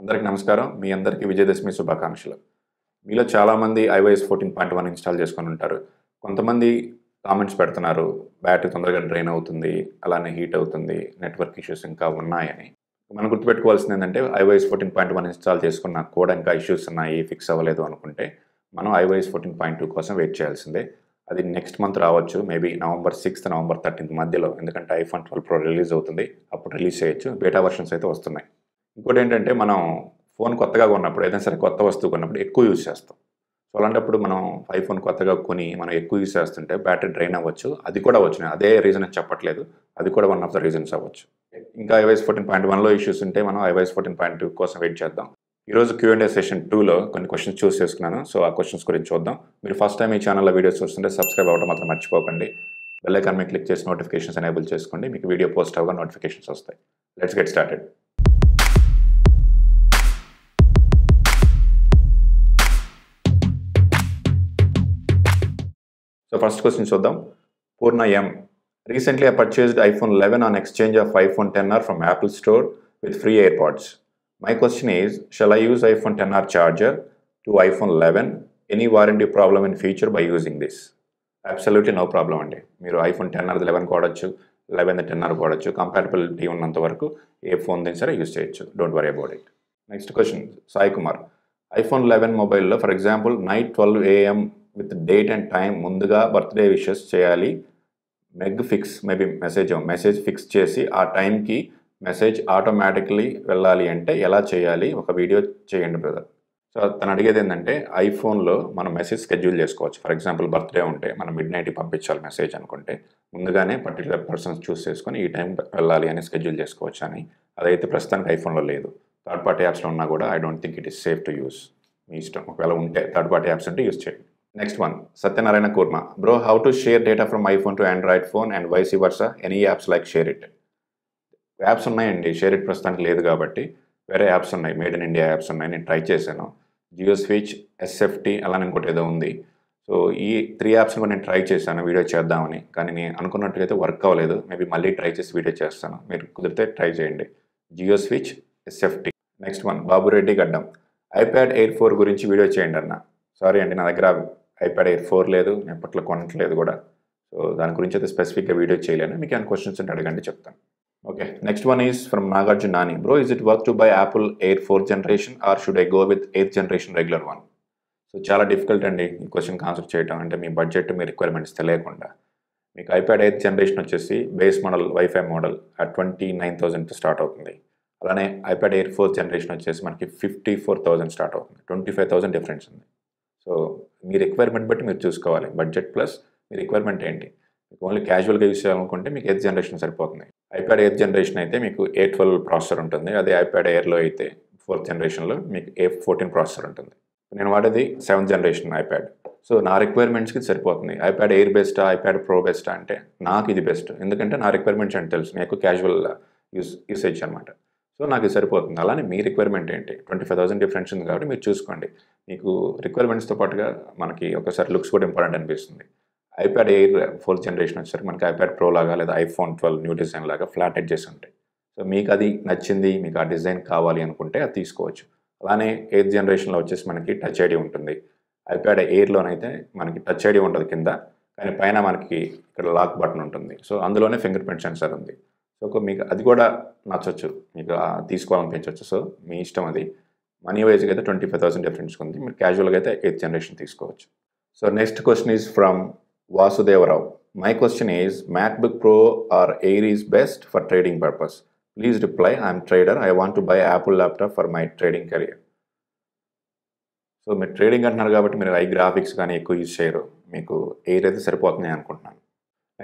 అందరికీ నమస్కారం మీ అందరికీ విజయదశమి శుభాకాంక్షలు మీలో చాలామంది iOS fourteen point one install చేసుకొని ఉంటారు కొంతమంది కామెంట్స్ పెడుతున్నారు బ్యాటరీ తొందరగా డ్రైన్ అవుతుంది అలానే హీట్ అవుతుంది నెట్వర్క్ ఇష్యూస్ ఇంకా ఉన్నాయని మనం గుర్తుపెట్టుకోవాల్సింది ఏంటంటే iOS fourteen point one install చేసుకున్నా కూడా ఇంకా ఇష్యూస్ ఉన్నాయి ఫిక్స్ అవ్వలేదు అనుకుంటే మనం ఐవైఎస్ ఫోర్టీన్ పాయింట్ టూ కోసం వెయిట్ చేయాల్సిందే అది నెక్స్ట్ మంత్ రావచ్చు maybe November sixth November thirteenth మధ్యలో ఎందుకంటే ఐఫోన్ ట్వెల్వ్ ప్రో రిలీజ్ అవుతుంది అప్పుడు రిలీజ్ చేయొచ్చు బేటా వర్షన్స్ అయితే వస్తున్నాయి ఇంకోటి ఏంటంటే మనం ఫోన్ కొత్తగా కొన్నప్పుడు ఏదైనా సరే కొత్త వస్తువు కొన్నప్పుడు ఎక్కువ యూజ్ చేస్తాం సో అలాంటప్పుడు మనం ఐఫోన్ కొత్తగా కొని మనం ఎక్కువ యూజ్ చేస్తుంటే బ్యాటరీ డ్రైన్ అవ్వచ్చు అది కూడా వచ్చిన అదే రీజన్ అని చెప్పట్లేదు అది కూడా వన్ ఆఫ్ ద రీజన్స్ అవ్వచ్చు ఇంకా ఐవైఎస్ ఫోర్టీన్ పాయింట్ వన్లో ఇష్యూస్ ఉంటే మనం ఐవైఎస్ ఫోర్టీన్ పాయింట్ టూ కోసం వెయిట్ చేద్దాం ఈరోజు క్యూఎండే సెషన్ టూలో కొన్ని క్వశ్చన్స్ చూస్ చేసుకున్నాను సో ఆ క్వశ్చన్స్ గురించి చూద్దాం మీరు ఫస్ట్ టైం ఈ ఛానల్లో వీడియోస్ చూస్తుంటే సబ్స్క్రైబ్ అవ్వడం మాత్రం మర్చిపోకండి బెల్లైకాన్ మీద క్లిక్ చేసి నోటిఫికేషన్స్ ఎనేబుల్ చేసుకోండి మీకు వీడియో పోస్ట్ అవ్వగా నోటిఫికేషన్స్ వస్తాయి let's get started so first question చూద్దాం Purna M recently I purchased iPhone eleven on exchange of iPhone ten R from Apple store with free air pods my question is shall I use iPhone ten R charger to iPhone eleven any warranty problem in future by using this absolutely no problem అండి మీరు iPhone ten R eleven వాడచ్చు eleven ten are వాడచ్చు compatibility ఉన్నంత వరకు ఏ phone దీని సరే use చేయొచ్చు don't worry about it next question Sai Kumar iPhone eleven మొబైల్లో for example night twelve AM with date and time ముందుగా బర్త్డే విషెస్ చేయాలి మెగ్ fix maybe message message fix చేసి ఆ టైంకి మెసేజ్ ఆటోమేటిక్లీ వెళ్ళాలి అంటే ఎలా చేయాలి ఒక వీడియో చేయండి బ్రదర్ సో తను అడిగేది ఏంటంటే ఐఫోన్లో మనం మెసేజ్ స్కెడ్యూల్ చేసుకోవచ్చు ఫర్ ఎగ్జాంపుల్ బర్త్డే ఉంటే మనం మిడ్ నైట్కి పంపించాలి మెసేజ్ అనుకుంటే ముందుగానే పర్టికులర్ పర్సన్స్ చూస్ చేసుకొని ఈ టైం వెళ్ళాలి అని స్కెడ్యూల్ చేసుకోవచ్చు అని అదైతే ప్రస్తుతానికి ఐఫోన్లో లేదు థర్డ్ పార్టీ యాప్స్లో ఉన్నా కూడా I don't think it is safe to use మీ ఇష్టం ఒకవేళ ఉంటే థర్డ్ పార్టీ యాప్స్ ఉంటే యూస్ చేయండి next one Satyanarayana Kurma. Bro how to share data from iPhone to Android phone and vice versa any apps like share it apps ఉన్నాయండి share it ప్రస్తుతానికి లేదు కాబట్టి వేరే యాప్స్ ఉన్నాయి మేడ్ ఇన్ ఇండియా యాప్స్ ఉన్నాయి నేను ట్రై చేశాను జియో స్విచ్ ఎస్ఎఫ్టీ అలానే ఇంకోటి ఏదో ఉంది సో ఈ త్రీ యాప్స్ కూడా నేను ట్రై చేశాను వీడియో చేద్దామని కానీ నేను అనుకున్నట్టుగా అయితే వర్క్ అవ్వలేదు మేబీ మళ్ళీ ట్రై చేసి వీడియో చేస్తాను మీరు కుదిరితే ట్రై చేయండి Jio switch SFT next one Babu Reddy Gaddam iPad Air four గురించి వీడియో చేయండి అన్న సారీ అండి నా దగ్గర ఐప్యాడ్ ఎయిర్ ఫోర్ లేదు ఎప్పట్లో కొనట్లేదు కూడా సో దాని గురించి అయితే స్పెసిఫిక్గా వీడియో చేయలేను మీకు ఏమైనా క్వశ్చన్స్ ఉంటే అడగండి చెప్తాను okay next one is from Nagarjuna Nani bro is it work to buy Apple Air four generation or should I go with eighth generation regular one so చాలా డిఫికల్ట్ అండి ఈ క్వశ్చన్కి ఆన్సర్ చేయడం అంటే మీ బడ్జెట్ మీ రిక్వైర్మెంట్స్ తెలియకుండా మీకు ఐప్యాడ్ ఎయిత్ జనరేషన్ వచ్చేసి base model WiFi model ఆ ట్వంటీ నైన్ థౌసండ్తో స్టార్ట్ అవుతుంది అలానే ఐప్యాడ్ ఎయిర్ ఫోర్ జనరేషన్ వచ్చేసి మనకి ఫిఫ్టీ ఫోర్ థౌసండ్ స్టార్ట్ అవుతుంది ట్వంటీ ఫైవ్ థౌసండ్ డిఫరెన్స్ ఉంది సో మీ రిక్వైర్మెంట్ బట్టి మీరు చూసుకోవాలి బడ్జెట్ ప్లస్ మీ రిక్వైర్మెంట్ ఏంటి మీకు ఓన్లీ క్యాజువల్గా యూస్ చేయాలనుకుంటే మీకు ఎయిత్ జనరేషన్ సరిపోతుంది ఐప్యాడ్ ఎయిత్ జనరేషన్ అయితే మీకు ఏ ట్వెల్వ్ ప్రాసెసర్ ఉంటుంది అదే ఐప్యాడ్ ఎయిర్లో అయితే ఫోర్త్ జనరేషన్లో మీకు ఏ ఫోర్టీన్ ప్రాసెసర్ ఉంటుంది నేను వాడేది సెవెంత్ జనరేషన్ ఐప్యాడ్ సో నా రిక్వైర్మెంట్స్కి సరిపోతుంది ఐప్యాడ్ ఎయిర్ బెస్టా ఐప్యాడ్ ప్రో బెస్టా అంటే నాకు ఇది బెస్ట్ ఎందుకంటే నా రిక్వైర్మెంట్స్ అంటే తెలుసు నేను ఎక్కువ క్యాజువల్ యూస్ యూసేజ్ అనమాట సో నాకు సరిపోతుంది అలానే మీ రిక్వైర్మెంట్ ఏంటి ట్వంటీ ఫైవ్ థౌసండ్ డిఫరెన్స్ ఉంది కాబట్టి మీరు చూసుకోండి మీకు రిక్వైర్మెంట్స్తో పాటుగా మనకి ఒకసారి లుక్స్ కూడా ఇంపార్టెంట్ అనిపిస్తుంది ఐప్యాడ్ ఎయిర్ ఫోర్త్ జనరేషన్ వచ్చేసరికి మనకి ఐప్యాడ్ ప్రో లాగా లేదా ఐఫోన్ ట్వెల్వ్ న్యూ డిజైన్ లాగా ఫ్లాట్ ఎడ్జెస్ ఉంటాయి సో మీకు అది నచ్చింది మీకు ఆ డిజైన్ కావాలి అనుకుంటే అది తీసుకోవచ్చు అలానే ఎయిత్ జనరేషన్లో వచ్చేసి మనకి టచ్ ఐడి ఉంటుంది ఐప్యాడ్ ఎయిర్లోనైతే మనకి టచ్ ఐడి ఉంటుంది కింద కానీ పైన మనకి ఇక్కడ లాక్ బటన్ ఉంటుంది సో అందులోనే ఫింగర్ ప్రింట్ సెన్సర్ ఉంది సో మీకు అది కూడా నచ్చవచ్చు మీకు తీసుకోవాలనిపించవచ్చు సో మీ ఇష్టం అది మనీ వైజ్గా అయితే ట్వంటీ ఫైవ్ థౌసండ్ డిఫరెన్స్ ఉంది మీరు క్యాజువల్గా అయితే ఎయిత్ జనరేషన్ తీసుకోవచ్చు so next question is from Vasudevarao my question is MacBook Pro or Air is best for trading purpose please reply I'm trader I want to buy Apple laptop for my trading career so మీరు trading అంటున్నారు కాబట్టి మీరు I graphics కానీ ఎక్కువ use చేయరు మీకు air అయితే సరిపోతున్నాయి అనుకుంటున్నాను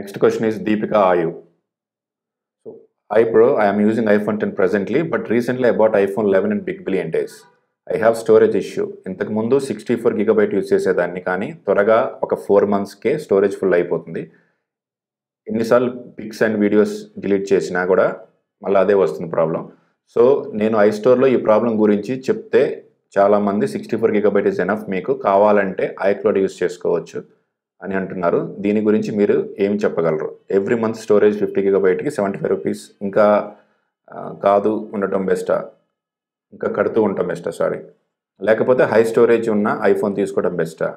నెక్స్ట్ క్వశ్చన్ ఈజ్ దీపికా ఆయు I I am using iPhone ten presently but recently about bought iPhone eleven and big billion days I have storage issue ఇంతకుముందు సిక్స్టీ ఫోర్ గిగాబైట్ యూజ్ చేసేదాన్ని కానీ త్వరగా ఒక ఫోర్ మంత్స్కే స్టోరేజ్ ఫుల్ అయిపోతుంది ఎన్నిసార్లు pics and videos delete చేసినా కూడా మళ్ళీ అదే వస్తుంది ప్రాబ్లం సో నేను ఐ స్టోర్లో ఈ ప్రాబ్లం గురించి చెప్తే చాలామంది sixty four gigabyte is enough మీకు కావాలంటే ఐక్లోడ్ యూస్ చేసుకోవచ్చు అని అంటున్నారు దీని గురించి మీరు ఏమి చెప్పగలరు ఎవ్రీ మంత్ స్టోరేజ్ ఫిఫ్టీ గిగాబైట్కి సెవెంటీ ఫైవ్ రూపీస్ ఇంకా కాదు ఉండటం బెస్టా ఇంకా కడుతూ ఉండటం బెస్టా సారీ లేకపోతే హై స్టోరేజ్ ఉన్న ఐఫోన్ తీసుకోవడం బెస్టా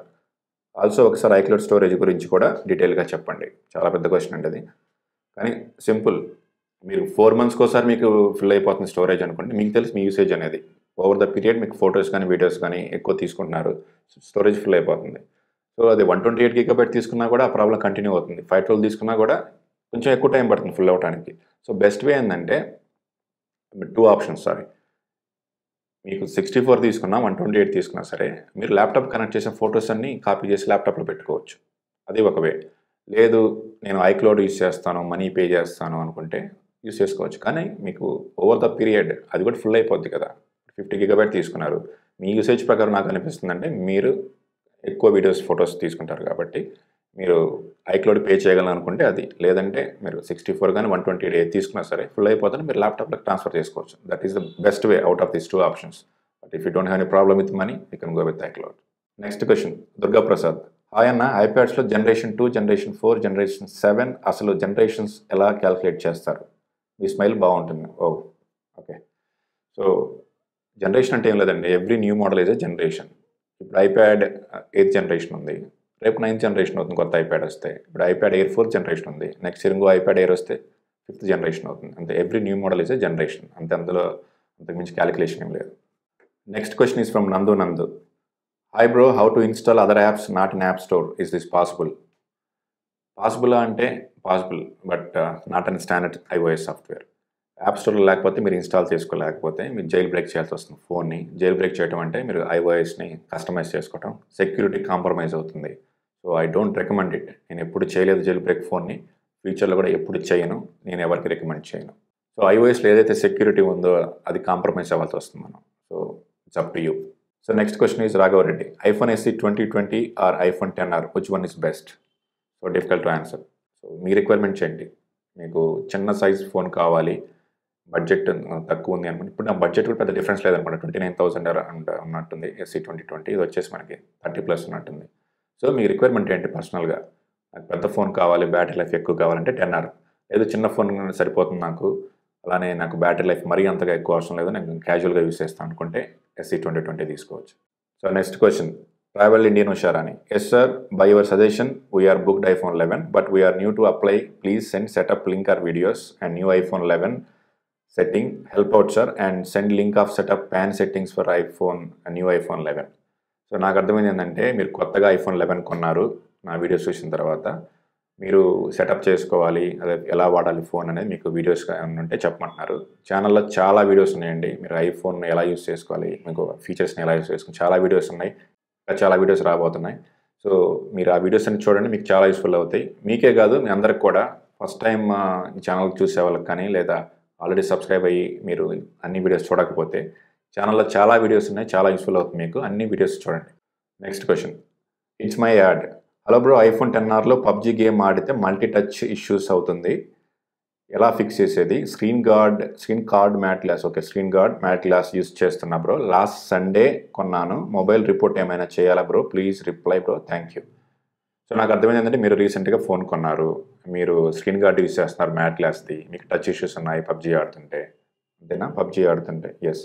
ఆల్సో ఒకసారి ఐక్లౌడ్ స్టోరేజ్ గురించి కూడా డీటెయిల్గా చెప్పండి చాలా పెద్ద క్వశ్చన్ అండి అది కానీ సింపుల్ మీరు ఫోర్ మంత్స్కి ఒకసారి మీకు ఫిల్ అయిపోతుంది స్టోరేజ్ అనుకోండి మీకు తెలుసు మీ యూసేజ్ అనేది ఓవర్ ద పీరియడ్ మీకు ఫొటోస్ కానీ వీడియోస్ కానీ ఎక్కువ తీసుకుంటున్నారు స్టోరేజ్ ఫిల్ అయిపోతుంది సో అది వన్ ట్వంటీ ఎయిట్ గిగాబైట్ తీసుకున్నా కూడా ఆ ప్రాబ్లం కంటిన్యూ అవుతుంది ఫైవ్ ట్వెల్వ్ తీసుకున్నా కూడా కొంచెం ఎక్కువ టైం పడుతుంది ఫుల్ అవడానికి సో బెస్ట్ వే ఏంటంటే టూ ఆప్షన్స్ సారీ మీకు సిక్స్టీ ఫోర్ తీసుకున్నా వన్ ట్వంటీ ఎయిట్ తీసుకున్నా సరే మీరు ల్యాప్టాప్ కనెక్ట్ చేసిన ఫొటోస్ అన్నీ కాపీ చేసి ల్యాప్టాప్లో పెట్టుకోవచ్చు అది ఒక వే లేదు నేను ఐక్లౌడ్ యూస్ చేస్తాను మనీ పే చేస్తాను అనుకుంటే యూస్ చేసుకోవచ్చు కానీ మీకు ఓవర్ ద పీరియడ్ అది కూడా ఫుల్ అయిపోద్ది కదా ఫిఫ్టీ గిగాబైట్ తీసుకున్నారు మీ యూసేజ్ ప్రకారం నాకు అనిపిస్తుందంటే మీరు ఎక్కువ వీడియోస్ ఫొటోస్ తీసుకుంటారు కాబట్టి మీరు ఐక్లౌడ్ పే చేయగలను అనుకుంటే అది లేదంటే మీరు సిక్స్టీ ఫోర్ కానీ వన్ ట్వంటీ ఎయిట్ తీసుకున్నా సరే ఫుల్ అయిపోతుంది మీరు ల్యాప్టాప్లో ట్రాన్స్ఫర్ చేసుకోవచ్చు that is the best way out of this two options but if you don't have a problem with money you can go with iCloud next question Durga Prasad ఆయన ఐప్యాడ్స్లో generation two generation four generation seven అసలు generations ఎలా calculate చేస్తారు మీ smile బాగుంటుంది ఓ okay so generation అంటే ఏం లేదండి every new model is a generation ఇప్పుడు ఐప్యాడ్ ఎయిత్ జనరేషన్ ఉంది రేపు నైన్త్ జనరేషన్ అవుతుంది కొత్త ఐప్యాడ్ వస్తే ఇప్పుడు ఐప్యాడ్ ఎయిర్ ఫోర్త్ జనరేషన్ ఉంది నెక్స్ట్ ఇయర్ ఇంకో ఐప్యాడ్ ఎయిర్ వస్తే ఫిఫ్త్ జనరేషన్ అవుతుంది అంటే every new model is a generation అంతే అందులో అంతకుమించి క్యాలిక్యులేషన్ ఏం లేదు next question is from Nandu Nandu hi bro how to install other apps not in app store is this possible possible అంటే possible but not on standard iOS software app స్టోర్లో లేకపోతే మీరు install చేసుకోలేకపోతే మీరు జైల్ బ్రేక్ చేయాల్సి వస్తుంది ఫోన్ని జైల్ బ్రేక్ చేయడం అంటే మీరు ఐఓఎస్ని కస్టమైజ్ చేసుకోవటం సెక్యూరిటీ కాంప్రమైజ్ అవుతుంది so I don't recommend it నేను ఎప్పుడు చేయలేదు జైల్ బ్రేక్ ఫోన్ని ఫ్యూచర్లో కూడా ఎప్పుడు చేయను నేను ఎవరికి రికమెండ్ చేయను సో ఐఓఎస్లో ఏదైతే సెక్యూరిటీ ఉందో అది కాంప్రమైజ్ అవ్వాల్సి వస్తుంది మనం so it's up to you so next question is Raghava Reddy iPhone SE twenty twenty or iPhone ten R which one is best so difficult to answer so మీ రిక్వైర్మెంట్ చేయండి మీకు చిన్న సైజ్ ఫోన్ కావాలి బడ్జెట్ తక్కువ ఉంది అనమాట ఇప్పుడు నా బడ్జెట్ కూడా పెద్ద డిఫరెన్స్ లేదనమాట ట్వంటీ నైన్ థౌసండ్ అరౌండ్ ఉన్నట్టుంది ఎస్సీ ట్వంటీ ట్వంటీ ఇది వచ్చేసి మనకి థర్టీ ప్లస్ ఉన్నట్టుంది సో మీ రిక్వైర్మెంట్ ఏంటి పర్సనల్గా నాకు పెద్ద ఫోన్ కావాలి బ్యాటరీ లైఫ్ ఎక్కువ కావాలంటే టెన్ ఆర్ ఏదో చిన్న ఫోన్ సరిపోతుంది నాకు అలానే నాకు బ్యాటరీ లైఫ్ మరీ అంతగా ఎక్కువ అవసరం లేదు నేను క్యాజువల్గా యూస్ చేస్తాను అనుకుంటే ఎస్సీ ట్వంటీ ట్వంటీ తీసుకోవచ్చు so next question travel Indian అని yes sir by your suggestion we're booked iPhone eleven but we're new to apply please send setup link or videos and new iPhone eleven setting help out sir and send link of setup pan settings for iPhone new iPhone eleven so నాకు అర్థమైంది ఏంటంటే మీరు కొత్తగా iPhone eleven కొన్నారు నా videos చూసిన తర్వాత మీరు సెటప్ చేసుకోవాలి అదే ఎలా వాడాలి ఫోన్ అనేది మీకు వీడియోస్ ఉంటే చెప్పమంటున్నారు ఛానల్లో చాలా వీడియోస్ ఉన్నాయండి మీరు ఐఫోన్ ఎలా యూస్ చేసుకోవాలి మీకు ఫీచర్స్ని ఎలా యూస్ చేసుకోవాలి చాలా వీడియోస్ ఉన్నాయి ఇంకా చాలా వీడియోస్ రాబోతున్నాయి సో మీరు ఆ వీడియోస్ అన్ని చూడండి మీకు చాలా యూస్ఫుల్ అవుతాయి మీకే కాదు మీ అందరికి కూడా ఫస్ట్ టైం ఈ ఛానల్ చూసే వాళ్ళకి కానీ లేదా ఆల్రెడీ సబ్స్క్రైబ్ అయ్యి మీరు అన్ని వీడియోస్ చూడకపోతే ఛానల్లో చాలా వీడియోస్ ఉన్నాయి చాలా యూస్ఫుల్ అవుతుంది మీకు అన్ని వీడియోస్ చూడండి next question it's my ad hello bro iPhone ten ఆర్లో పబ్జి గేమ్ ఆడితే మల్టీ టచ్ ఇష్యూస్ అవుతుంది ఎలా ఫిక్స్ చేసేది screen guard screen card matte glass okay screen guard matte glass use చేస్తున్నా బ్రో లాస్ట్ సండే కొన్నాను mobile report ఏమైనా చేయాలా bro please reply bro thank you so నాకు అర్థమైంది ఏంటంటే మీరు రీసెంట్గా ఫోన్ కొన్నారు మీరు స్క్రీన్ గార్డ్ యూస్ చేస్తున్నారు మ్యాట్ క్లాస్ది మీకు టచ్ ఇష్యూస్ ఉన్నాయి పబ్జీ ఆడుతుంటే అంతేనా పబ్జీ ఆడుతుంటే ఎస్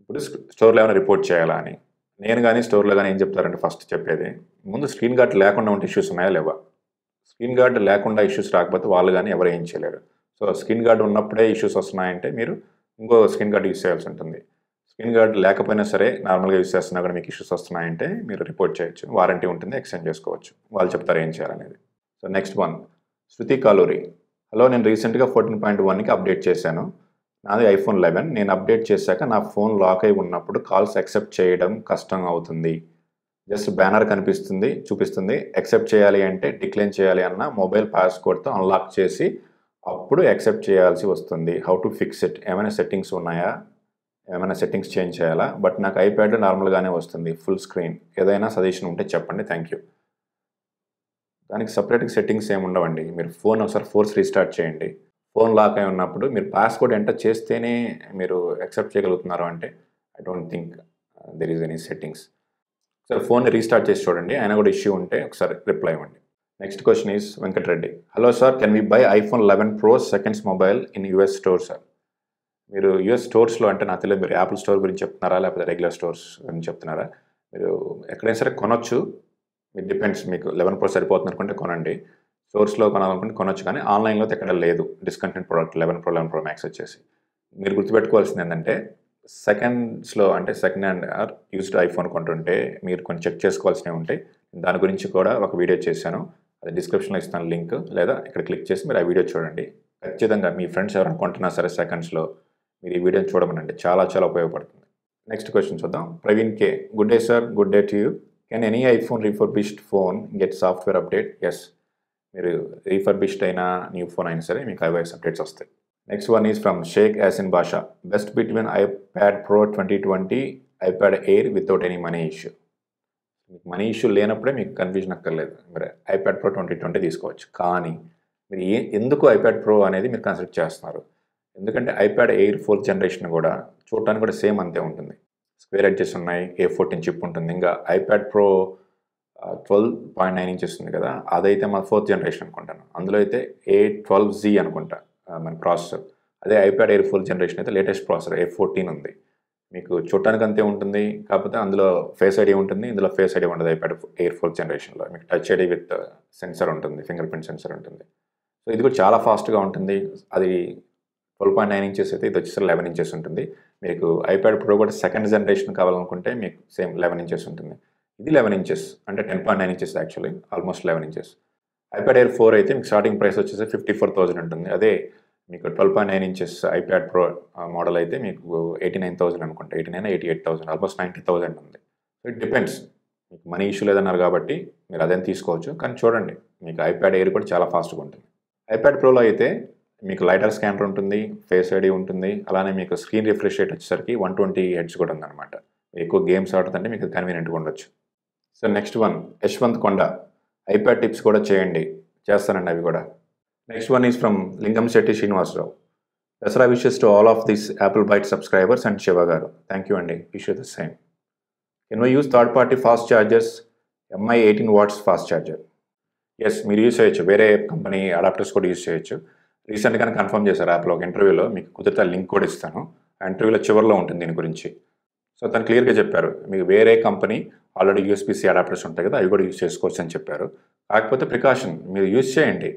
ఇప్పుడు స్టోర్లో ఏమైనా రిపోర్ట్ చేయాలా అని నేను కానీ స్టోర్లో కానీ ఏం చెప్తారంటే ఫస్ట్ చెప్పేది ముందు స్క్రీన్ గార్డ్ లేకుండా ఉంటే ఇష్యూస్ ఉన్నాయా లేవా స్క్రీన్ గార్డ్ లేకుండా ఇష్యూస్ రాకపోతే వాళ్ళు కానీ ఎవరు ఏం చేయలేరు సో స్క్రీన్ గార్డ్ ఉన్నప్పుడే ఇష్యూస్ వస్తున్నాయంటే మీరు ఇంకో స్క్రీన్ గార్డ్ యూస్ చేయాల్సి ఉంటుంది ఇన్ గార్డ్ లేకపోయినా సరే నార్మల్గా యూస్ చేస్తున్నా కూడా మీకు ఇష్యూస్ వస్తున్నాయంటే మీరు రిపోర్ట్ చేయొచ్చు వారంటీ ఉంటుంది ఎక్స్టెండ్ చేసుకోవచ్చు వాళ్ళు చెప్తారు ఏం చేయాలనేది so next one Shruti Kaluri hello నేను రీసెంట్గా ఫోర్టీన్ పాయింట్ వన్కి అప్డేట్ చేశాను నాది ఐఫోన్ లెవెన్ నేను అప్డేట్ చేశాక నా ఫోన్ లాక్ అయి ఉన్నప్పుడు కాల్స్ యాక్సెప్ట్ చేయడం కష్టం అవుతుంది జస్ట్ బ్యానర్ కనిపిస్తుంది చూపిస్తుంది యాక్సెప్ట్ చేయాలి అంటే డిక్లైన్ చేయాలి అన్న మొబైల్ పాస్కోడ్తో అన్లాక్ చేసి అప్పుడు యాక్సెప్ట్ చేయాల్సి వస్తుంది హౌ టు ఫిక్స్ ఇట్ ఏమైనా సెట్టింగ్స్ ఉన్నాయా ఏమైనా సెట్టింగ్స్ చేంజ్ చేయాలా బట్ నాకు ఐప్యాడ్ నార్మల్గానే వస్తుంది ఫుల్ స్క్రీన్ ఏదైనా సజెషన్ ఉంటే చెప్పండి థ్యాంక్ యూ దానికి సపరేట్గా సెట్టింగ్స్ ఏమి ఉండవండి మీరు ఫోన్ ఒకసారి ఫోర్స్ రీస్టార్ట్ చేయండి ఫోన్ లాక్ అయి ఉన్నప్పుడు మీరు పాస్వర్డ్ ఎంటర్ చేస్తేనే మీరు యాక్సెప్ట్ చేయగలుగుతున్నారు అంటే I don't think there is any settings ఒకసారి ఫోన్ రీస్టార్ట్ చేసి చూడండి అయినా కూడా ఇష్యూ ఉంటే ఒకసారి రిప్లై ఇవ్వండి next question is Venkatareddy hello sir can we buy iPhone eleven Pro seconds mobile in US store sir మీరు యుఎస్ స్టోర్స్లో అంటే నాకు తెలియదు మీరు యాపిల్ స్టోర్ గురించి చెప్తున్నారా లేకపోతే రెగ్యులర్ స్టోర్స్ గురించి చెప్తున్నారా మీరు ఎక్కడైనా సరే కొనొచ్చు మీ డిపెండ్స్ మీకు లెవెన్ ప్రో సరిపోతుంది అనుకుంటే కొనండి స్టోర్స్లో కొనాలనుకుంటే కొనొచ్చు కానీ ఆన్లైన్లో ఎక్కడ లేదు discontent product eleven Pro eleven Pro Max వచ్చేసి మీరు గుర్తుపెట్టుకోవాల్సింది ఏంటంటే సెకండ్స్లో అంటే second hand or used iPhone కొంటుంటే మీరు కొన్ని చెక్ చేసుకోవాల్సినవి ఉంటాయి దాని గురించి కూడా ఒక వీడియో చేశాను అది డిస్క్రిప్షన్లో ఇస్తాను లింక్ లేదా ఇక్కడ క్లిక్ చేసి మీరు ఆ వీడియో చూడండి ఖచ్చితంగా మీ ఫ్రెండ్స్ ఎవరైనా కొంటున్నా సరే సెకండ్స్లో మీరు ఈ వీడియోని చూడమనండి చాలా చాలా ఉపయోగపడుతుంది నెక్స్ట్ క్వశ్చన్ చూద్దాం Praveen K good day sir good day to you can any iPhone refurbished phone get software update yes మీరు రీఫర్బిష్డ్ అయినా న్యూ ఫోన్ అయినా సరే మీకు ఐవైఎస్ అప్డేట్స్ వస్తాయి next one is from Sheikh Yasin Basha best between iPad Pro twenty twenty iPad Air without any money issue మీకు money issue లేనప్పుడే మీకు confusion అక్కర్లేదు మీరు ఐప్యాడ్ ప్రో ట్వంటీ ట్వంటీ తీసుకోవచ్చు కానీ మీరు ఏ ఎందుకు ఐప్యాడ్ ప్రో అనేది మీరు కన్సిడర్ చేస్తున్నారు ఎందుకంటే ఐప్యాడ్ ఎయిర్ ఫోర్త్ జనరేషన్ కూడా చూడటానికి కూడా సేమ్ అంతే ఉంటుంది స్క్వేర్ ఎడ్జెస్ ఉన్నాయి ఏ ఫోర్టీన్ చిప్ ఉంటుంది ఇంకా iPad Pro twelve point nine inches ఉంది కదా అదైతే మన ఫోర్త్ జనరేషన్ అనుకుంటాను అందులో అయితే ఏ ట్వెల్వ్ జీ అనుకుంటా మన ప్రాసెసర్ అదే ఐప్యాడ్ ఎయిర్ ఫోర్త్ జనరేషన్ అయితే లేటెస్ట్ ప్రాసెసర్ ఏ ఫోర్టీన్ ఉంది మీకు చూడటానికి అంతే ఉంటుంది కాకపోతే అందులో ఫేస్ ఐడి ఉంటుంది ఇందులో ఫేస్ ఐడి ఉండదు ఐప్యాడ్ ఎయిర్ ఫోర్త్ జనరేషన్లో మీకు టచ్ ఐడి విత్ సెన్సర్ ఉంటుంది ఫింగర్ ప్రింట్ సెన్సర్ ఉంటుంది సో ఇది కూడా చాలా ఫాస్ట్గా ఉంటుంది అది ట్వెల్వ్ పాయింట్ నైన్ ఇంచెస్ అయితే ఇది వచ్చేసరికి లెవెన్ ఇంచెస్ ఉంటుంది మీకు ఐప్యాడ్ ప్రో కూడా సెకండ్ జనరేషన్ కావాలనుకుంటే మీకు సేమ్ లెవెన్ ఇంచెస్ ఉంటుంది ఇది లెవెన్ ఇంచెస్ అంటే ten point nine inches actually almost eleven inches iPad Air four అయితే మీకు స్టార్టింగ్ ప్రైస్ వచ్చేసి ఫిఫ్టీ ఫోర్ థౌసండ్ ఉంటుంది అదే మీకు twelve point nine inches iPad Pro model అయితే మీకు ఎయిటీ నైన్ థౌసండ్ అనుకుంటా eighty nine eighty eight thousand almost ninety thousand ఉంది ఇట్ డిపెండ్స్ మీకు మనీ ఇష్యూ లేదన్నారు కాబట్టి మీరు అదేం తీసుకోవచ్చు కానీ చూడండి మీకు ఐప్యాడ్ ఎయిర్ కూడా చాలా ఫాస్ట్గా ఉంటుంది ఐప్యాడ్ ప్రోలో అయితే మీకు లైటర్ స్కానర్ ఉంటుంది ఫేస్ ఐడి ఉంటుంది అలానే మీకు స్క్రీన్ రిఫ్రెష్ రేట్ వచ్చేసరికి వన్ ట్వంటీ హెడ్స్ కూడా ఉందన్నమాట ఎక్కువ గేమ్స్ ఆడుతుంటే మీకు కన్వీనియంట్గా ఉండొచ్చు సో నెక్స్ట్ వన్ యశ్వంత్ కొండ ఐప్యాడ్ టిప్స్ కూడా చేయండి చేస్తానండి అవి కూడా next one is from Lingam Shetty Srinivasarao Dasara wishes to all of this Apple Byte subscribers and Shiva garu thank you అండి wish you the same can I use third party fast chargers MI eighteen watts fast charger yes మీరు use చేయొచ్చు వేరే company adapters కూడా use చేయొచ్చు రీసెంట్గానే confirm చేశారు యాప్లో ఒక ఇంటర్వ్యూలో మీకు కుదిరితే లింక్ కూడా ఇస్తాను ఆ ఇంటర్వ్యూలో చివరిలో ఉంటుంది దీని గురించి సో తను క్లియర్గా చెప్పారు మీకు వేరే కంపెనీ ఆల్రెడీ యూఎస్పీసీ అడాప్టర్స్ ఉంటాయి కదా అవి కూడా యూజ్ చేసుకోవచ్చు అని చెప్పారు కాకపోతే ప్రికాషన్ మీరు యూస్ చేయండి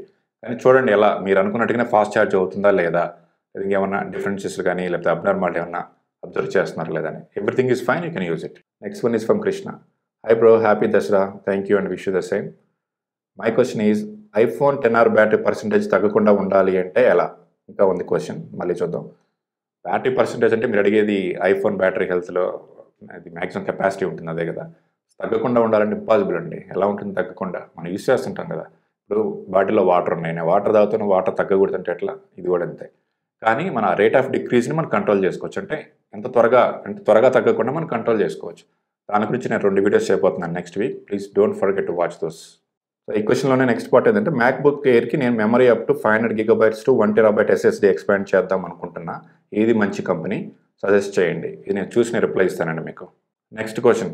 కానీ చూడండి ఎలా మీరు అనుకున్నట్టుగానే ఫాస్ట్ ఛార్జ్ అవుతుందా లేదా ఇంకేమన్నా డిఫరెన్సెస్ కానీ లేకపోతే అబ్నార్మాలిటీ ఏమన్నా అబ్జర్వ్ చేస్తున్నారు లేదని everything is fine you can use it next one is from Krishna hi bro happy Dasara thank you and wish you the same my question is iPhone ten R battery percentage తగ్గకుండా ఉండాలి అంటే ఎలా ఇంకా ఉంది question మళ్ళీ చూద్దాం బ్యాటరీ పర్సంటేజ్ అంటే మీరు అడిగేది ఐఫోన్ బ్యాటరీ హెల్త్లో అది మ్యాక్సిమం కెపాసిటీ ఉంటుంది అదే కదా తగ్గకుండా ఉండాలంటే ఇంపాసిబుల్ అండి ఎలా ఉంటుంది తగ్గకుండా మనం యూస్ చేస్తుంటాం కదా ఇప్పుడు బాటిల్లో వాటర్ ఉన్నాయి వాటర్ తాగుతున్న వాటర్ తగ్గకూడదు అంటే ఎట్లా ఇది కూడా అంతే కానీ మన రేట్ ఆఫ్ డిక్రీజ్ని మనం కంట్రోల్ చేసుకోవచ్చు అంటే ఎంత త్వరగా అంటే త్వరగా తగ్గకుండా మనం కంట్రోల్ చేసుకోవచ్చు దాని గురించి నేను రెండు వీడియోస్ చేయబోతున్నాను next week please don't forget to watch those ఈ క్వశ్చన్లోనే నెక్స్ట్ పార్ట్ ఏంటంటే మ్యాక్బుక్ ఎయిర్కి నేను memory up to five hundred gigabytes to one terabyte SSD expand చేద్దాం అనుకుంటున్నా ఇది మంచి కంపెనీ సజెస్ట్ చేయండి ఇది నేను చూసి రిప్లై ఇస్తానండి మీకు నెక్స్ట్ క్వశ్చన్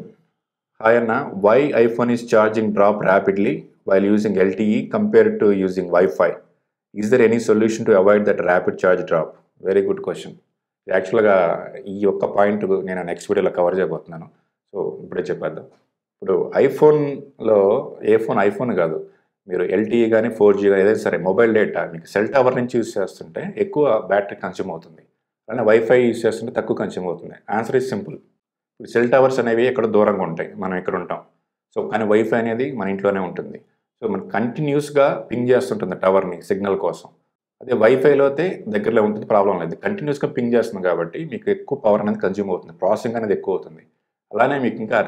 హాయ్ అన్న why iPhone is charging drop rapidly while using LTE compare to using wifi is there any solution to avoid that rapid charge drop very good question యాక్చువల్గా ఈ యొక్క పాయింట్ నేను next వీడియోలో cover చేయబోతున్నాను so ఇప్పుడే చెప్పేద్దాం ఇప్పుడు ఐఫోన్లో ఏ ఫోన్ ఐఫోన్ కాదు మీరు ఎల్టీఈ కానీ ఫోర్ జీ కానీ ఏదైనా సరే మొబైల్ డేటా మీకు సెల్ టవర్ నుంచి యూస్ చేస్తుంటే ఎక్కువ బ్యాటరీ కన్స్యూమ్ అవుతుంది అలానే వైఫై యూస్ చేస్తుంటే తక్కువ కన్స్యూమ్ అవుతుంది ఆన్సర్ ఈజ్ సింపుల్ ఇప్పుడు సెల్ టవర్స్ అనేవి ఎక్కడ దూరంగా ఉంటాయి మనం ఇక్కడ ఉంటాం సో కానీ వైఫై అనేది మన ఇంట్లోనే ఉంటుంది సో మనం కంటిన్యూస్గా పింగ్ చేస్తుంటుంది టవర్ని సిగ్నల్ కోసం అదే వైఫైలో అయితే దగ్గరలో ఉంటుంది ప్రాబ్లం లేదు కంటిన్యూస్గా పింగ్ చేస్తుంది కాబట్టి మీకు ఎక్కువ పవర్ అనేది కన్జ్యూమ్ అవుతుంది ప్రాసెసింగ్ అనేది ఎక్కువ అవుతుంది అలానే మీకు ఇంకా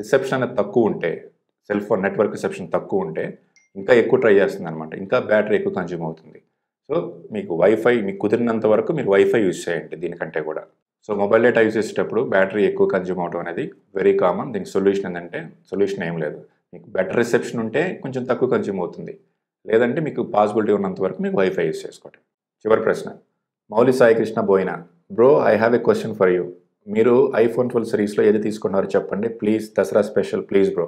రిసెప్షన్ అనేది తక్కువ ఉంటే సెల్ ఫోన్ నెట్వర్క్ రిసెప్షన్ తక్కువ ఉంటే ఇంకా ఎక్కువ ట్రై చేస్తుంది అనమాట ఇంకా బ్యాటరీ ఎక్కువ కన్జ్యూమ్ అవుతుంది సో మీకు వైఫై మీకు కుదిరినంత వరకు మీరు వైఫై యూజ్ చేయండి దీనికంటే కూడా సో మొబైల్ డేటా యూజ్ చేసేటప్పుడు బ్యాటరీ ఎక్కువ కన్జ్యూమ్ అవడం అనేది వెరీ కామన్ దీనికి సొల్యూషన్ ఏంటంటే సొల్యూషన్ ఏం లేదు మీకు బెటర్ రిసెప్షన్ ఉంటే కొంచెం తక్కువ కన్జ్యూమ్ అవుతుంది లేదంటే మీకు పాసిబిలిటీ ఉన్నంత వరకు మీకు వైఫై యూజ్ చేసుకోండి చివరి ప్రశ్న Mouli Sai Krishna Boina bro I have a question for you మీరు ఐఫోన్ ట్వెల్వ్ సిరీస్లో ఏది తీసుకున్నారో చెప్పండి please Dasara special please bro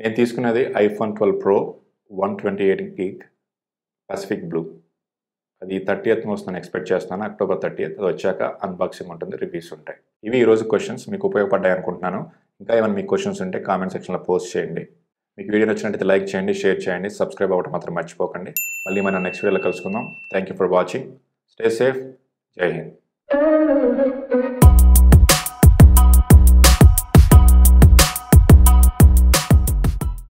నేను తీసుకున్నది iPhone twelve pro one twenty eight గీక్ పసిఫిక్ బ్లూ అది థర్టీ థర్టీయత్ నేను ఎక్స్పెక్ట్ చేస్తున్నాను అక్టోబర్ థర్టీ ఎయిత్ అది వచ్చాక అన్బాక్సింగ్ ఉంటుంది రివ్యూస్ ఉంటాయి ఇవి ఈరోజు క్వశ్చన్స్ మీకు ఉపయోగపడ్డాయి అనుకుంటున్నాను ఇంకా ఏమైనా మీ క్వశ్చన్స్ ఉంటే కామెంట్ సెక్షన్లో పోస్ట్ చేయండి మీకు వీడియో నచ్చినట్టు లైక్ చేయండి షేర్ చేయండి సబ్స్క్రైబ్ అవ్వడం మాత్రం మర్చిపోకండి మళ్ళీ మనం నెక్స్ట్ వీడియోలో కలుసుకుందాం thank you for watching stay safe జై హింద్